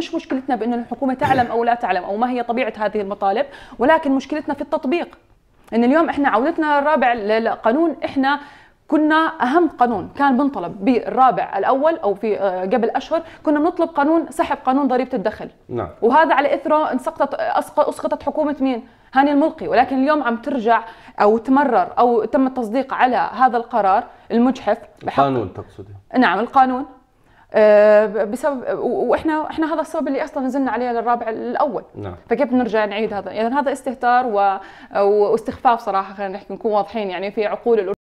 مش مشكلتنا بأن الحكومة تعلم أو لا تعلم أو ما هي طبيعة هذه المطالب ولكن مشكلتنا في التطبيق أن اليوم إحنا عودتنا الرابع للقانون إحنا كنا اهم قانون كان بنطلب بالرابع الاول او في آه، قبل اشهر كنا بنطلب قانون سحب قانون ضريبه الدخل نعم. وهذا على اثره انسقطت اسقطت حكومه مين هاني الملقي ولكن اليوم عم ترجع او تمرر او تم التصديق على هذا القرار المجحف بحق القانون تقصدي نعم القانون آه، بسبب واحنا احنا هذا السبب اللي اصلا نزلنا عليه للرابع الاول نعم. فكيف نرجع نعيد هذا يعني هذا استهتار و... واستخفاف صراحه خلينا نحكي نكون واضحين يعني في عقول الأردن